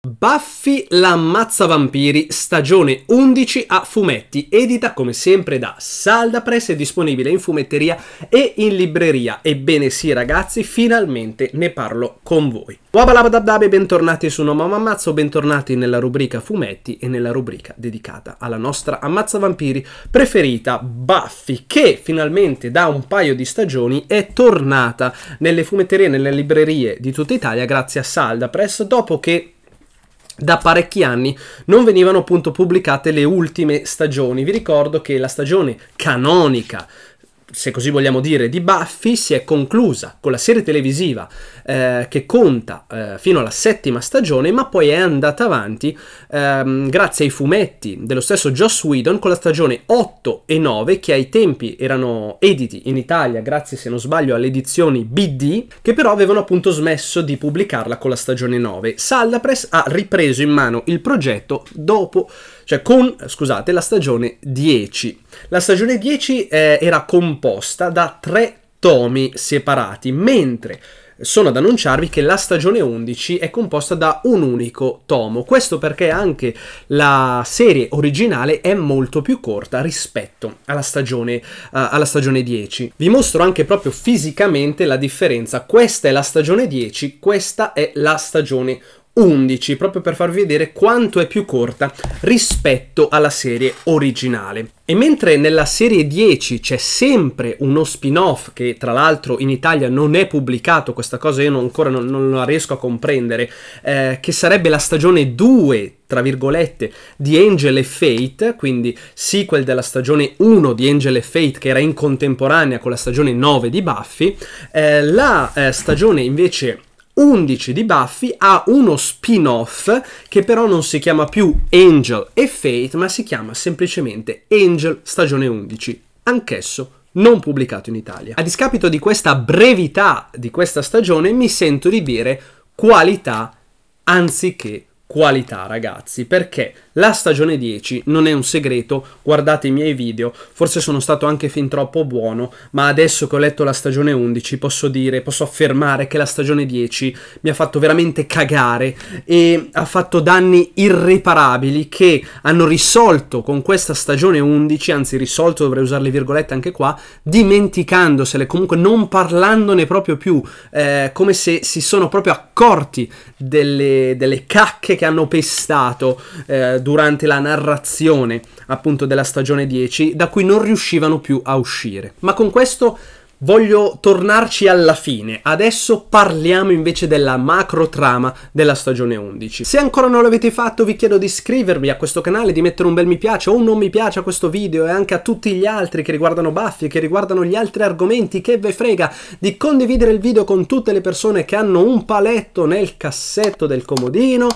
Buffy l'ammazza vampiri, stagione 11 a fumetti, edita come sempre da Salda Press, è disponibile in fumetteria e in libreria. Ebbene sì ragazzi, finalmente ne parlo con voi. e bentornati su Noma Ammazzo, bentornati nella rubrica fumetti e nella rubrica dedicata alla nostra ammazza vampiri preferita, Buffy, che finalmente da un paio di stagioni è tornata nelle fumetterie e nelle librerie di tutta Italia grazie a Salda Press dopo che da parecchi anni non venivano appunto pubblicate le ultime stagioni. Vi ricordo che la stagione canonica se così vogliamo dire, di Buffy si è conclusa con la serie televisiva eh, che conta eh, fino alla settima stagione, ma poi è andata avanti ehm, grazie ai fumetti dello stesso Joss Whedon con la stagione 8 e 9 che ai tempi erano editi in Italia grazie se non sbaglio alle edizioni BD che però avevano appunto smesso di pubblicarla con la stagione 9. Saldapress ha ripreso in mano il progetto dopo cioè con, scusate, la stagione 10. La stagione 10 eh, era composta da tre tomi separati, mentre sono ad annunciarvi che la stagione 11 è composta da un unico tomo. Questo perché anche la serie originale è molto più corta rispetto alla stagione, uh, alla stagione 10. Vi mostro anche proprio fisicamente la differenza. Questa è la stagione 10, questa è la stagione 11. 11, proprio per farvi vedere quanto è più corta rispetto alla serie originale. E mentre nella serie 10 c'è sempre uno spin-off, che tra l'altro in Italia non è pubblicato, questa cosa io non, ancora non, non, la riesco a comprendere, eh, che sarebbe la stagione 2, tra virgolette, di Angel e Fate, quindi sequel della stagione 1 di Angel e Fate, che era in contemporanea con la stagione 9 di Buffy, eh, la eh, stagione invece 11 di Buffy ha uno spin-off che però non si chiama più Angel e Fate, ma si chiama semplicemente Angel stagione 11, anch'esso non pubblicato in Italia. A discapito di questa brevità di questa stagione, mi sento di dire qualità anziché qualità, ragazzi, perché la stagione 10 non è un segreto, guardate i miei video, forse sono stato anche fin troppo buono, ma adesso che ho letto la stagione 11 posso dire, posso affermare che la stagione 10 mi ha fatto veramente cagare e ha fatto danni irreparabili che hanno risolto con questa stagione 11, anzi risolto dovrei usare le virgolette anche qua, dimenticandosele, comunque non parlandone proprio più, eh, come se si sono proprio accorti delle, delle cacche che hanno pestato eh, durante la narrazione appunto della stagione 10 da cui non riuscivano più a uscire. Ma con questo voglio tornarci alla fine. Adesso parliamo invece della macro trama della stagione 11. Se ancora non l'avete fatto vi chiedo di iscrivervi a questo canale, di mettere un bel mi piace o un non mi piace a questo video e anche a tutti gli altri che riguardano Buffy e che riguardano gli altri argomenti che ve frega, di condividere il video con tutte le persone che hanno un paletto nel cassetto del comodino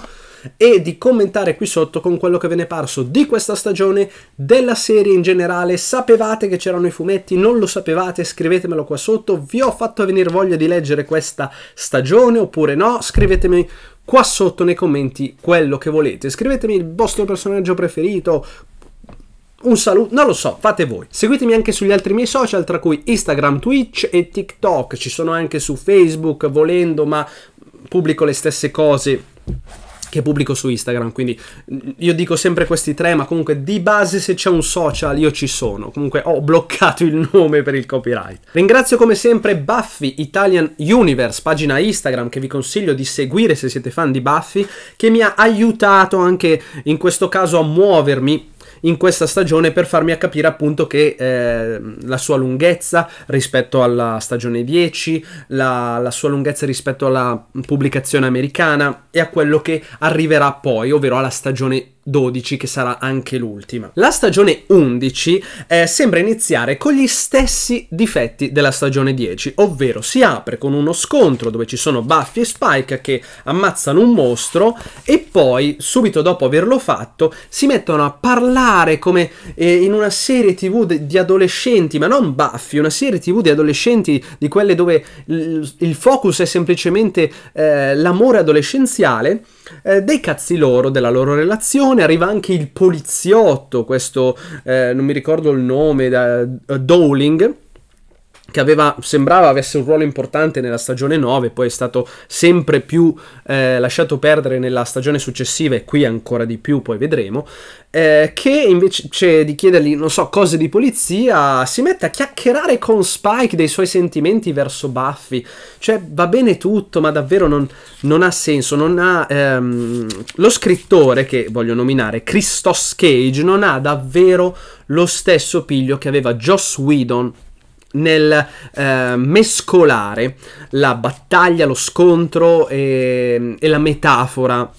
e di commentare qui sotto con quello che ve ne è parso di questa stagione, della serie in generale. Sapevate che c'erano i fumetti? Non lo sapevate? Scrivetemelo qua sotto. Vi ho fatto venire voglia di leggere questa stagione oppure no? Scrivetemi qua sotto nei commenti quello che volete. Scrivetemi il vostro personaggio preferito, un saluto, non lo so, fate voi. Seguitemi anche sugli altri miei social, tra cui Instagram, Twitch e TikTok. Ci sono anche su Facebook, volendo, ma pubblico le stesse cose che pubblico su Instagram, quindi mm, io dico sempre questi tre, ma comunque di base se c'è un social io ci sono, comunque ho bloccato il nome per il copyright. Ringrazio come sempre Buffy Italian Universe, pagina Instagram che vi consiglio di seguire se siete fan di Buffy, che mi ha aiutato anche in questo caso a muovermi in questa stagione per farmi capire appunto che eh, la sua lunghezza rispetto alla stagione 10, la, la sua lunghezza rispetto alla pubblicazione americana e a quello che arriverà poi, ovvero alla stagione 12 che sarà anche l'ultima. La stagione 11 eh, sembra iniziare con gli stessi difetti della stagione 10, ovvero si apre con uno scontro dove ci sono Buffy e Spike che ammazzano un mostro e poi subito dopo averlo fatto si mettono a parlare come eh, in una serie tv di adolescenti, ma non Buffy, una serie tv di adolescenti di quelle dove il focus è semplicemente eh, l'amore adolescenziale eh, dei cazzi loro, della loro relazione. Arriva anche il poliziotto, questo eh, non mi ricordo il nome, da, uh, Dowling che aveva, sembrava avesse un ruolo importante nella stagione 9, poi è stato sempre più eh, lasciato perdere nella stagione successiva e qui ancora di più, poi vedremo, eh, che invece di chiedergli, non so, cose di polizia, si mette a chiacchierare con Spike dei suoi sentimenti verso Buffy. Cioè, va bene tutto, ma davvero non, non ha senso, non ha... Ehm, lo scrittore, che voglio nominare, Christos Cage, non ha davvero lo stesso piglio che aveva Joss Whedon nel eh, mescolare la battaglia, lo scontro e, e la metafora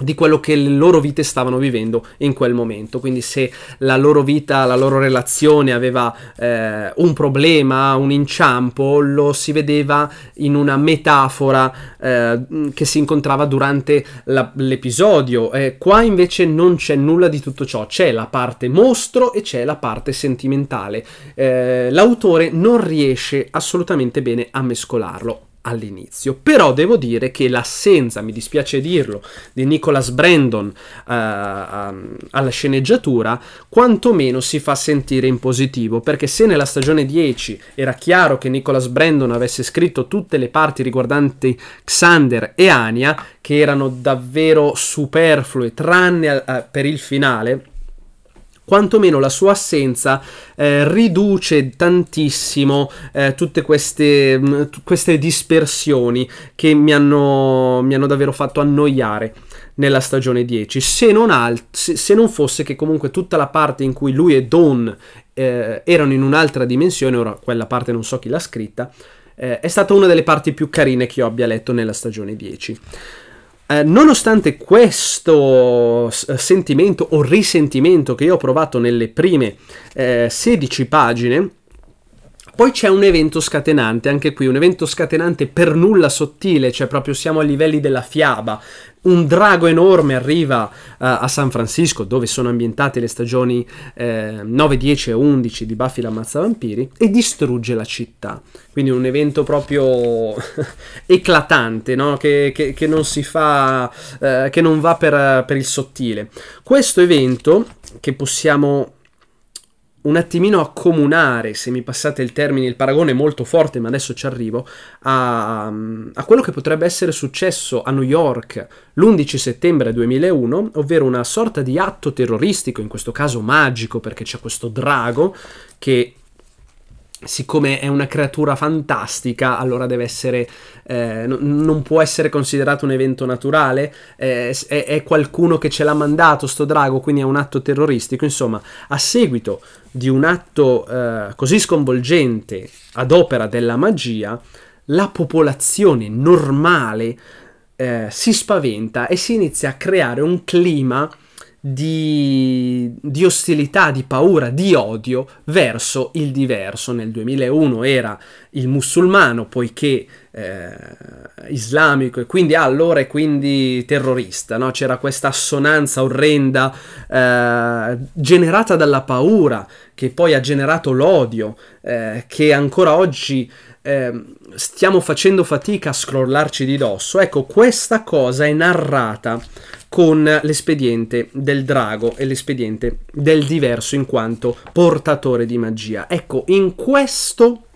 di quello che le loro vite stavano vivendo in quel momento. Quindi se la loro vita, la loro relazione aveva eh, un problema, un inciampo, lo si vedeva in una metafora eh, che si incontrava durante l'episodio. Eh, qua invece non c'è nulla di tutto ciò, c'è la parte mostro e c'è la parte sentimentale. Eh, l'autore non riesce assolutamente bene a mescolarlo all'inizio. Però devo dire che l'assenza, mi dispiace dirlo, di Nicholas Brandon uh, um, alla sceneggiatura quantomeno si fa sentire in positivo, perché se nella stagione 10 era chiaro che Nicholas Brandon avesse scritto tutte le parti riguardanti Xander e Anya, che erano davvero superflue, tranne uh, per il finale, quantomeno la sua assenza eh, riduce tantissimo eh, tutte queste, mm, queste, dispersioni che mi hanno, mi hanno davvero fatto annoiare nella stagione 10, se non, alt- se non, fosse che comunque tutta la parte in cui lui e Don eh, erano in un'altra dimensione, ora quella parte non so chi l'ha scritta, eh, è stata una delle parti più carine che io abbia letto nella stagione 10. Eh, nonostante questo eh, sentimento o risentimento che io ho provato nelle prime eh, 16 pagine, poi c'è un evento scatenante, anche qui un evento scatenante per nulla sottile, cioè proprio siamo a livelli della fiaba, un drago enorme arriva uh, a San Francisco, dove sono ambientate le stagioni eh, 9, 10 e 11 di Buffy l'ammazza vampiri, e distrugge la città. Quindi un evento proprio eclatante, no? che, che, che, non si fa, uh, che non va per, per il sottile. Questo evento, che possiamo un attimino accomunare, se mi passate il termine, il paragone è molto forte, ma adesso ci arrivo, a, a, quello che potrebbe essere successo a New York l'11 settembre 2001, ovvero una sorta di atto terroristico, in questo caso magico perché c'è questo drago che siccome è una creatura fantastica, allora deve essere, eh, non può essere considerato un evento naturale, eh, è, è, qualcuno che ce l'ha mandato sto drago, quindi è un atto terroristico. Insomma, a seguito di un atto eh, così sconvolgente ad opera della magia, la popolazione normale eh, si spaventa e si inizia a creare un clima di, di, ostilità, di paura, di odio verso il diverso. Nel 2001 era il musulmano, poiché eh, islamico, e quindi ah, allora è quindi terrorista. No? C'era questa assonanza orrenda eh, generata dalla paura, che poi ha generato l'odio, eh, che ancora oggi ehm, stiamo facendo fatica a scrollarci di dosso. Ecco, questa cosa è narrata con l'espediente del drago e l'espediente del diverso in quanto portatore di magia. Ecco, in questo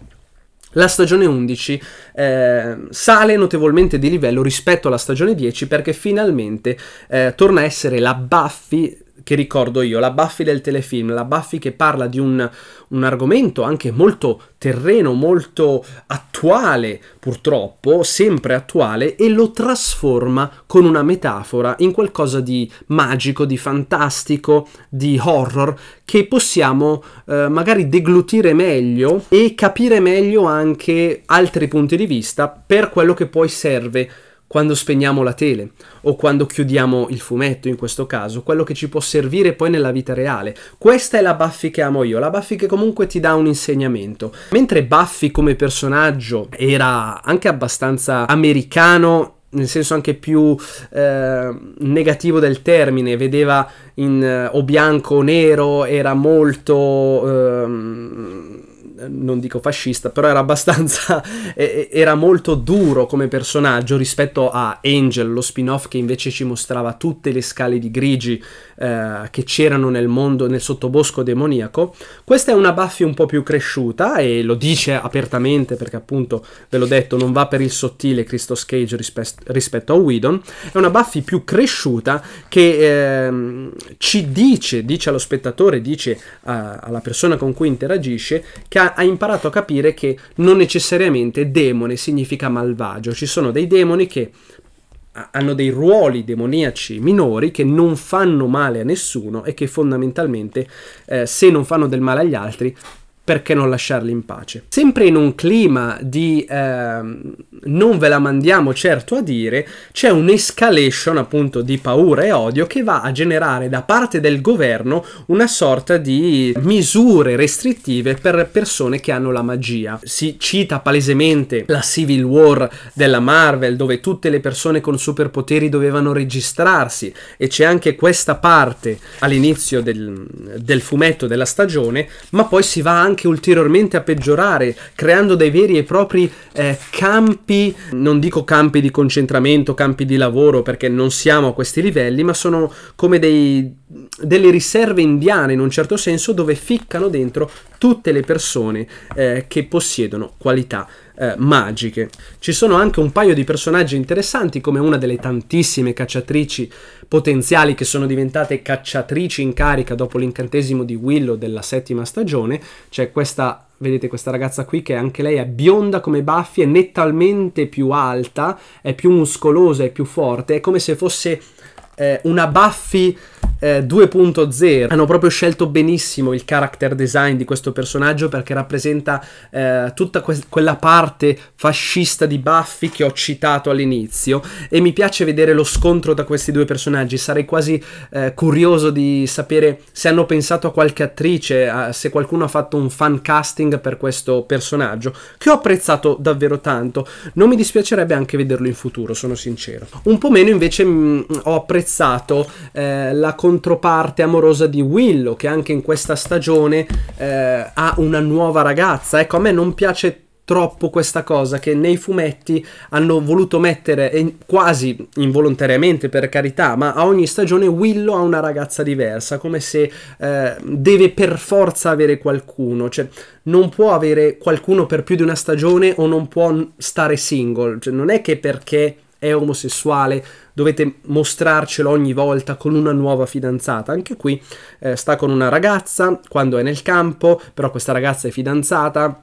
la stagione 11 eh, sale notevolmente di livello rispetto alla stagione 10 perché finalmente eh, torna a essere la Buffy che ricordo io, la Buffy del telefilm, la Buffy che parla di un, un argomento anche molto terreno, molto attuale purtroppo, sempre attuale, e lo trasforma con una metafora in qualcosa di magico, di fantastico, di horror, che possiamo eh, magari deglutire meglio e capire meglio anche altri punti di vista per quello che poi serve quando spegniamo la tele o quando chiudiamo il fumetto in questo caso, quello che ci può servire poi nella vita reale. Questa è la Buffy che amo io, la Buffy che comunque ti dà un insegnamento. Mentre Buffy come personaggio era anche abbastanza americano nel senso anche più eh, negativo del termine, vedeva in eh, o bianco o nero, era molto... Eh, non dico fascista, però era abbastanza, era molto duro come personaggio rispetto a Angel, lo spin-off che invece ci mostrava tutte le scale di grigi eh, che c'erano nel mondo, nel sottobosco demoniaco. Questa è una Buffy un po' più cresciuta e lo dice apertamente perché appunto, ve l'ho detto, non va per il sottile Christos Cage rispe- rispetto a Whedon, è una Buffy più cresciuta che eh, ci dice, dice allo spettatore, dice a, alla persona con cui interagisce, che ha ha, imparato a capire che non necessariamente demone significa malvagio. Ci sono dei demoni che hanno dei ruoli demoniaci minori che non fanno male a nessuno e che fondamentalmente eh, se non fanno del male agli altri perché non lasciarli in pace? Sempre in un clima di eh, non ve la mandiamo certo a dire, c'è un'escalation appunto di paura e odio che va a generare da parte del governo una sorta di misure restrittive per persone che hanno la magia. Si cita palesemente la Civil War della Marvel dove tutte le persone con superpoteri dovevano registrarsi e c'è anche questa parte all'inizio del, del fumetto della stagione, ma poi si va anche anche ulteriormente a peggiorare, creando dei veri e propri eh, campi, non dico campi di concentramento, campi di lavoro, perché non siamo a questi livelli, ma sono come dei, delle riserve indiane in un certo senso dove ficcano dentro tutte le persone eh, che possiedono qualità eh, magiche. Ci sono anche un paio di personaggi interessanti come una delle tantissime cacciatrici potenziali che sono diventate cacciatrici in carica dopo l'incantesimo di Willow della settima stagione. C'è questa vedete questa ragazza qui che anche lei è bionda come baffi, è nettamente più alta, è più muscolosa, è più forte, è come se fosse eh, una baffi eh, 2.0 hanno proprio scelto benissimo il character design di questo personaggio perché rappresenta eh, tutta que- quella parte fascista di Buffy che ho citato all'inizio e mi piace vedere lo scontro tra questi due personaggi. Sarei quasi eh, curioso di sapere se hanno pensato a qualche attrice, a, se qualcuno ha fatto un fan casting per questo personaggio che ho apprezzato davvero tanto. Non mi dispiacerebbe anche vederlo in futuro, sono sincero. Un po' meno invece mh, mm, ho apprezzato eh, la controparte amorosa di Willow, che anche in questa stagione eh, ha una nuova ragazza. Ecco, a me non piace troppo questa cosa che nei fumetti hanno voluto mettere quasi involontariamente per carità ma a ogni stagione Willow ha una ragazza diversa come se eh, deve per forza avere qualcuno cioè non può avere qualcuno per più di una stagione o non può stare single cioè, non è che perché è omosessuale, dovete mostrarcelo ogni volta con una nuova fidanzata. Anche qui eh, sta con una ragazza quando è nel campo, però questa ragazza è fidanzata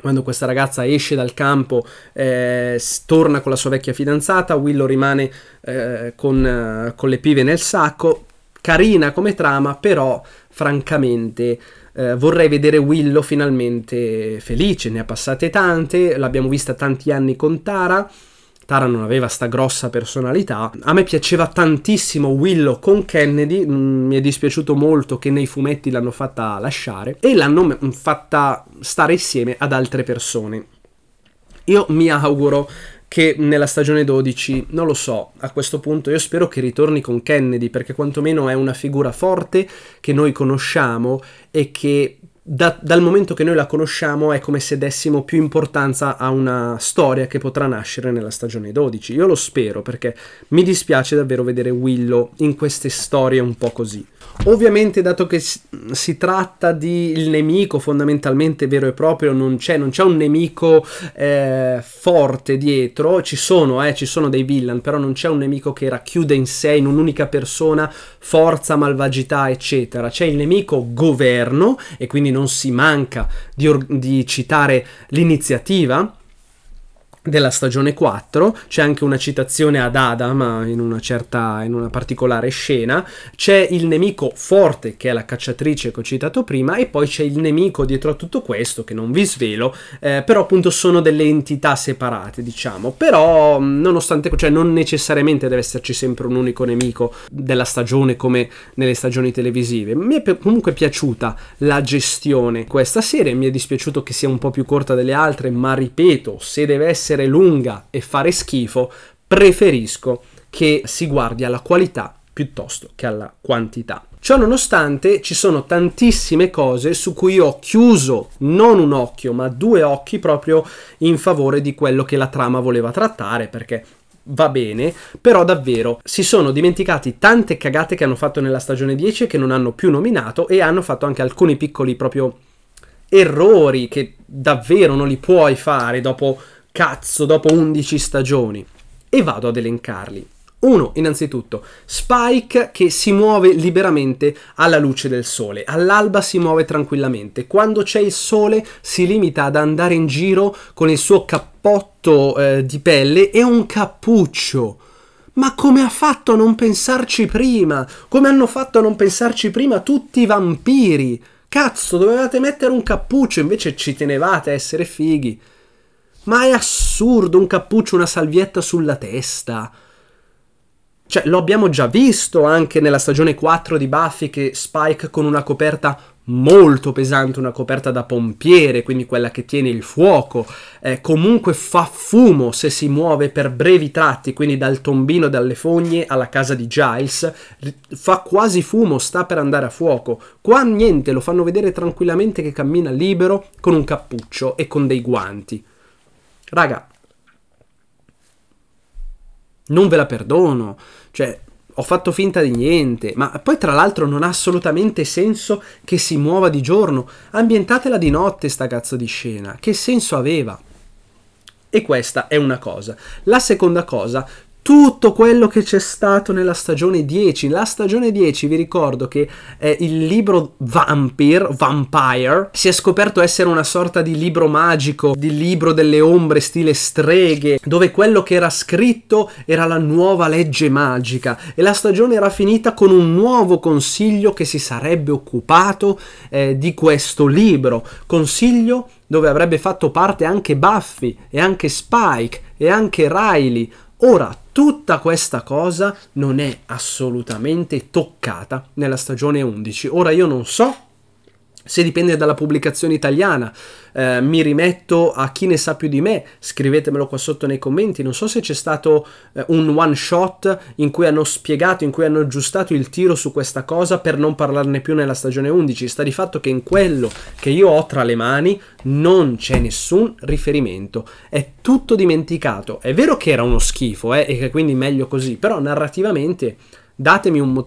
quando questa ragazza esce dal campo, eh, torna con la sua vecchia fidanzata, Willow rimane eh, con, eh, con, le pive nel sacco, carina come trama, però francamente eh, vorrei vedere Willow finalmente felice, ne ha passate tante, l'abbiamo vista tanti anni con Tara, Tara non aveva sta grossa personalità. A me piaceva tantissimo Willow con Kennedy, mm, mi è dispiaciuto molto che nei fumetti l'hanno fatta lasciare e l'hanno mm, fatta stare insieme ad altre persone. Io mi auguro che nella stagione 12, non lo so, a questo punto io spero che ritorni con Kennedy perché quantomeno è una figura forte che noi conosciamo e che da, dal momento che noi la conosciamo è come se dessimo più importanza a una storia che potrà nascere nella stagione 12. Io lo spero perché mi dispiace davvero vedere Willow in queste storie un po' così. Ovviamente dato che si tratta di il nemico fondamentalmente vero e proprio, non c'è, un nemico eh, forte dietro, ci sono, eh, ci sono dei villain, però non c'è un nemico che racchiude in sé, in un'unica persona, forza, malvagità, eccetera. C'è il nemico governo e quindi non non si manca di, or- di citare l'iniziativa della stagione 4, c'è anche una citazione ad Adam eh, in una, certa, in una particolare scena, c'è il nemico forte che è la cacciatrice che ho citato prima e poi c'è il nemico dietro a tutto questo che non vi svelo, eh, però appunto sono delle entità separate diciamo, però mm, nonostante, cioè non necessariamente deve esserci sempre un unico nemico della stagione come nelle stagioni televisive, mi è comunque piaciuta la gestione questa serie, mi è dispiaciuto che sia un po' più corta delle altre, ma ripeto, se deve essere essere lunga e fare schifo, preferisco che si guardi alla qualità piuttosto che alla quantità. Ciò nonostante ci sono tantissime cose su cui ho chiuso non un occhio ma due occhi proprio in favore di quello che la trama voleva trattare perché va bene, però davvero si sono dimenticati tante cagate che hanno fatto nella stagione 10 che non hanno più nominato e hanno fatto anche alcuni piccoli proprio errori che davvero non li puoi fare dopo cazzo dopo 11 stagioni e vado ad elencarli. Uno, innanzitutto, Spike che si muove liberamente alla luce del sole, all'alba si muove tranquillamente, quando c'è il sole si limita ad andare in giro con il suo cappotto eh, di pelle e un cappuccio. Ma come ha fatto a non pensarci prima? Come hanno fatto a non pensarci prima tutti i vampiri? Cazzo, dovevate mettere un cappuccio, invece ci tenevate a essere fighi. Ma è assurdo un cappuccio, una salvietta sulla testa. Cioè, lo abbiamo già visto anche nella stagione 4 di Buffy che Spike con una coperta molto pesante, una coperta da pompiere, quindi quella che tiene il fuoco, eh, comunque fa fumo se si muove per brevi tratti, quindi dal tombino dalle fogne alla casa di Giles, fa quasi fumo, sta per andare a fuoco. Qua niente, lo fanno vedere tranquillamente che cammina libero con un cappuccio e con dei guanti. Raga, non ve la perdono. Cioè, ho fatto finta di niente. Ma poi, tra l'altro, non ha assolutamente senso che si muova di giorno. Ambientatela di notte, sta cazzo di scena. Che senso aveva? E questa è una cosa. La seconda cosa tutto quello che c'è stato nella stagione 10. La stagione 10, vi ricordo che eh, il libro Vampire, Vampire, si è scoperto essere una sorta di libro magico, di libro delle ombre stile streghe, dove quello che era scritto era la nuova legge magica e la stagione era finita con un nuovo consiglio che si sarebbe occupato eh, di questo libro. Consiglio dove avrebbe fatto parte anche Buffy e anche Spike e anche Riley. Ora Tutta questa cosa non è assolutamente toccata nella stagione 11. Ora io non so se dipende dalla pubblicazione italiana, eh, mi rimetto a chi ne sa più di me, scrivetemelo qua sotto nei commenti. Non so se c'è stato eh, un one shot in cui hanno spiegato, in cui hanno aggiustato il tiro su questa cosa per non parlarne più nella stagione 11. Sta di fatto che in quello che io ho tra le mani non c'è nessun riferimento. È tutto dimenticato. È vero che era uno schifo eh, e che quindi meglio così, però narrativamente datemi un...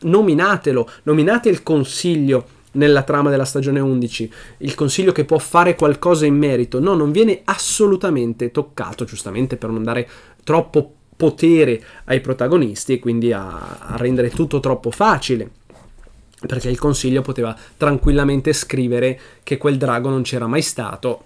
nominatelo, nominate il consiglio nella trama della stagione 11, il consiglio che può fare qualcosa in merito, no, non viene assolutamente toccato, giustamente per non dare troppo potere ai protagonisti e quindi a, a rendere tutto troppo facile perché il consiglio poteva tranquillamente scrivere che quel drago non c'era mai stato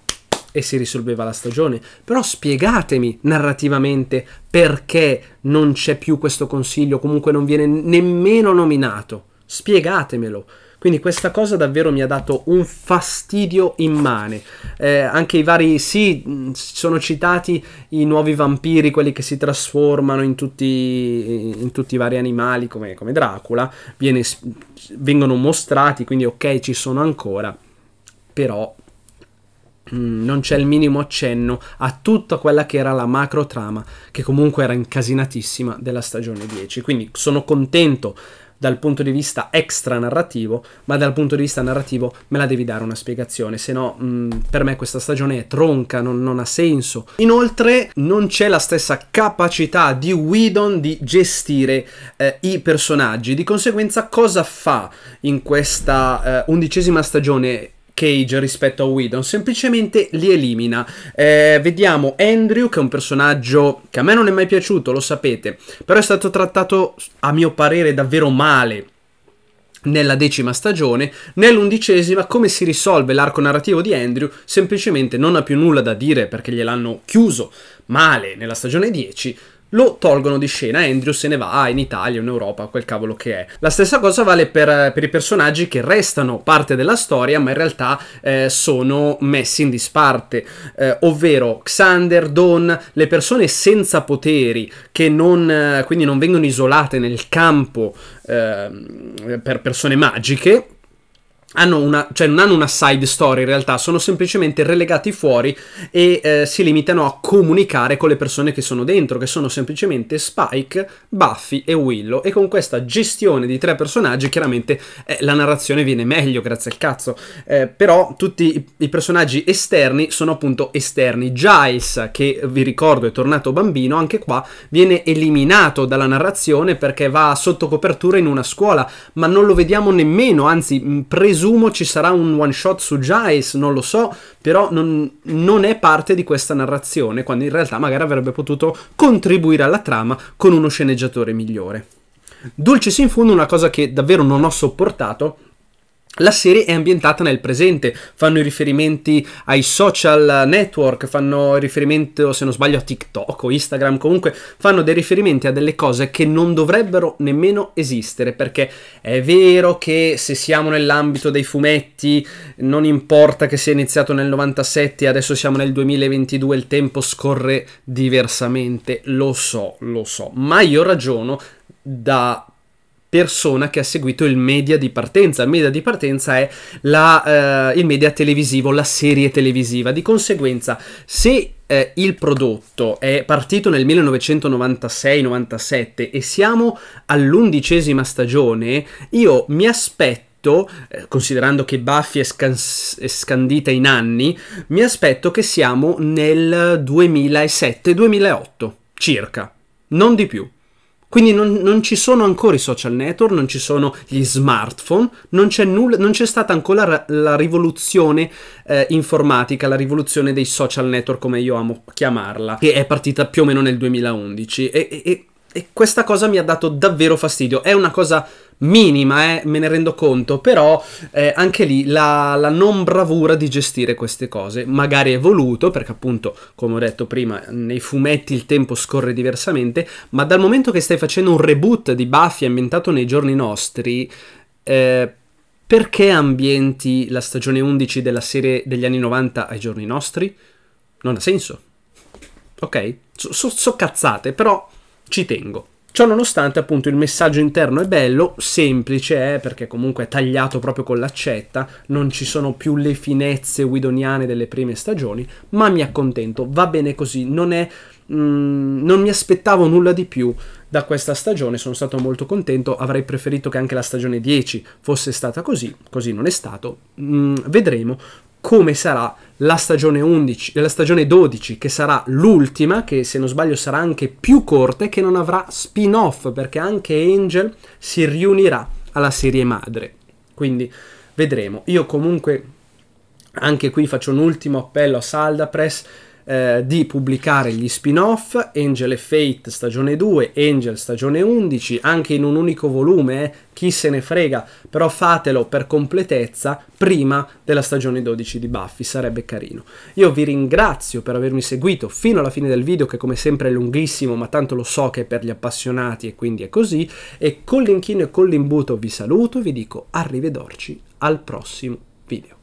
e si risolveva la stagione. Però spiegatemi narrativamente perché non c'è più questo consiglio, comunque non viene nemmeno nominato. Spiegatemelo. Quindi questa cosa davvero mi ha dato un fastidio immane. Eh, anche i vari, sì, sono citati i nuovi vampiri, quelli che si trasformano in tutti, in tutti i vari animali come, come Dracula, viene, vengono mostrati, quindi ok, ci sono ancora, però non c'è il minimo accenno a tutta quella che era la macro trama che comunque era incasinatissima della stagione 10 quindi sono contento dal punto di vista extra narrativo, ma dal punto di vista narrativo me la devi dare una spiegazione, se no mh, mm, per me questa stagione è tronca, non, non ha senso. Inoltre non c'è la stessa capacità di Whedon di gestire eh, i personaggi, di conseguenza cosa fa in questa eh, undicesima stagione Cage rispetto a Whedon, semplicemente li elimina. Eh, vediamo Andrew, che è un personaggio che a me non è mai piaciuto, lo sapete, però è stato trattato, a mio parere, davvero male nella decima stagione, nell'undicesima come si risolve l'arco narrativo di Andrew, semplicemente non ha più nulla da dire perché gliel'hanno chiuso male nella stagione 10, lo tolgono di scena Andrew se ne va in Italia, in Europa, quel cavolo che è. La stessa cosa vale per, per i personaggi che restano parte della storia, ma in realtà eh, sono messi in disparte, eh, ovvero Xander, Don, le persone senza poteri che non, eh, quindi non vengono isolate nel campo ehm, per persone magiche, hanno una, cioè non hanno una side story in realtà, sono semplicemente relegati fuori e eh, si limitano a comunicare con le persone che sono dentro, che sono semplicemente Spike, Buffy e Willow. E con questa gestione di tre personaggi, chiaramente eh, la narrazione viene meglio, grazie al cazzo. Eh, però tutti i, i, personaggi esterni sono appunto esterni. Giles, che vi ricordo è tornato bambino, anche qua viene eliminato dalla narrazione perché va sotto copertura in una scuola, ma non lo vediamo nemmeno, anzi preso presumo ci sarà un one shot su Giles, non lo so, però non, non, è parte di questa narrazione, quando in realtà magari avrebbe potuto contribuire alla trama con uno sceneggiatore migliore. Dulcis in fundo una cosa che davvero non ho sopportato la serie è ambientata nel presente, fanno i riferimenti ai social network, fanno riferimento, se non sbaglio, a TikTok o Instagram, comunque fanno dei riferimenti a delle cose che non dovrebbero nemmeno esistere, perché è vero che se siamo nell'ambito dei fumetti, non importa che sia iniziato nel 97 e adesso siamo nel 2022, il tempo scorre diversamente, lo so, lo so, ma io ragiono da persona che ha seguito il media di partenza. Il media di partenza è la, eh, il media televisivo, la serie televisiva. Di conseguenza, se eh, il prodotto è partito nel 1996-97 e siamo all'undicesima stagione, io mi aspetto eh, considerando che Buffy è, scans- è, scandita in anni, mi aspetto che siamo nel 2007-2008 circa, non di più. Quindi non, non, ci sono ancora i social network, non ci sono gli smartphone, non c'è, nulla, non c'è stata ancora la, rivoluzione eh, informatica, la rivoluzione dei social network come io amo chiamarla, che è partita più o meno nel 2011 e, e, e questa cosa mi ha dato davvero fastidio. È una cosa minima, eh, me ne rendo conto, però eh, anche lì la, la, non bravura di gestire queste cose, magari è voluto, perché appunto, come ho detto prima, nei fumetti il tempo scorre diversamente, ma dal momento che stai facendo un reboot di Buffy ambientato nei giorni nostri, eh, perché ambienti la stagione 11 della serie degli anni 90 ai giorni nostri? Non ha senso. Ok? So, so, so cazzate, però ci tengo. Ciononostante, appunto, il messaggio interno è bello, semplice, eh, perché comunque è tagliato proprio con l'accetta, non ci sono più le finezze guidoniane delle prime stagioni, ma mi accontento, va bene così, non, è, mm, non mi aspettavo nulla di più da questa stagione, sono stato molto contento, avrei preferito che anche la stagione 10 fosse stata così, così non è stato, mm, vedremo, come sarà la stagione, 11, la stagione 12, che sarà l'ultima, che se non sbaglio sarà anche più corta, che non avrà spin-off, perché anche Angel si riunirà alla serie madre. Quindi vedremo. Io comunque anche qui faccio un ultimo appello a Saldapress. Press eh, di pubblicare gli spin-off Angel e Fate stagione 2, Angel stagione 11, anche in un unico volume, eh, chi se ne frega, però fatelo per completezza prima della stagione 12 di Buffy, sarebbe carino. Io vi ringrazio per avermi seguito fino alla fine del video che come sempre è lunghissimo, ma tanto lo so che è per gli appassionati e quindi è così, e con l'inchino e con l'imbuto vi saluto vi dico arrivederci al prossimo video.